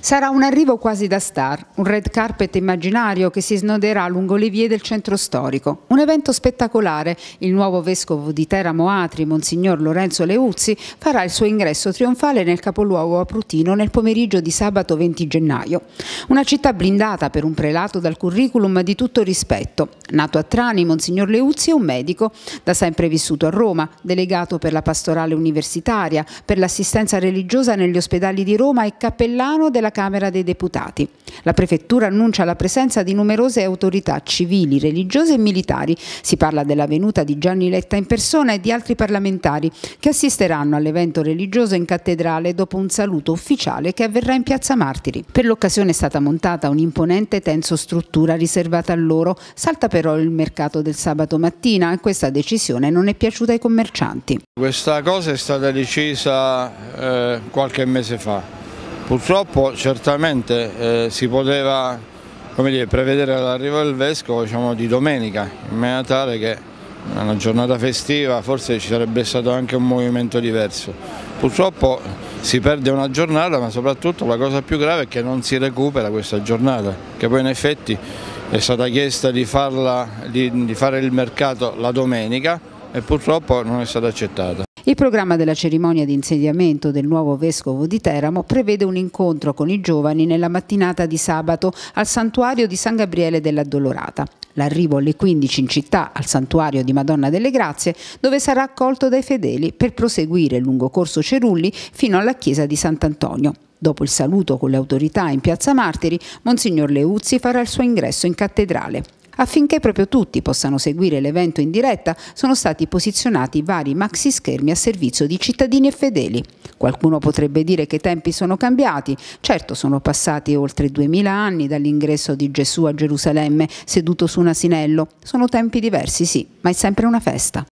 Sarà un arrivo quasi da star, un red carpet immaginario che si snoderà lungo le vie del centro storico. Un evento spettacolare. Il nuovo vescovo di Teramo Atri, Monsignor Lorenzo Leuzzi, farà il suo ingresso trionfale nel capoluogo aprutino nel pomeriggio di sabato 20 gennaio. Una città blindata per un prelato dal curriculum di tutto rispetto. Nato a Trani, Monsignor Leuzzi è un medico, da sempre vissuto a Roma, delegato per la pastorale universitaria, per l'assistenza religiosa negli ospedali di Roma e cappellano della alla Camera dei Deputati. La prefettura annuncia la presenza di numerose autorità civili, religiose e militari. Si parla della venuta di Gianni Letta in persona e di altri parlamentari che assisteranno all'evento religioso in cattedrale dopo un saluto ufficiale che avverrà in Piazza Martiri. Per l'occasione è stata montata un'imponente tenso struttura riservata a loro. Salta però il mercato del sabato mattina e questa decisione non è piaciuta ai commercianti. Questa cosa è stata decisa eh, qualche mese fa Purtroppo certamente eh, si poteva dire, prevedere l'arrivo del Vescovo diciamo, di domenica, in maniera tale che una giornata festiva forse ci sarebbe stato anche un movimento diverso. Purtroppo si perde una giornata ma soprattutto la cosa più grave è che non si recupera questa giornata, che poi in effetti è stata chiesta di, farla, di, di fare il mercato la domenica e purtroppo non è stata accettata. Il programma della cerimonia di insediamento del nuovo vescovo di Teramo prevede un incontro con i giovani nella mattinata di sabato al santuario di San Gabriele dell'Addolorata. L'arrivo alle 15 in città al santuario di Madonna delle Grazie, dove sarà accolto dai fedeli per proseguire il lungo corso Cerulli fino alla chiesa di Sant'Antonio. Dopo il saluto con le autorità in Piazza Martiri, Monsignor Leuzzi farà il suo ingresso in cattedrale. Affinché proprio tutti possano seguire l'evento in diretta, sono stati posizionati vari maxi schermi a servizio di cittadini e fedeli. Qualcuno potrebbe dire che i tempi sono cambiati, certo sono passati oltre duemila anni dall'ingresso di Gesù a Gerusalemme seduto su un asinello, sono tempi diversi sì, ma è sempre una festa.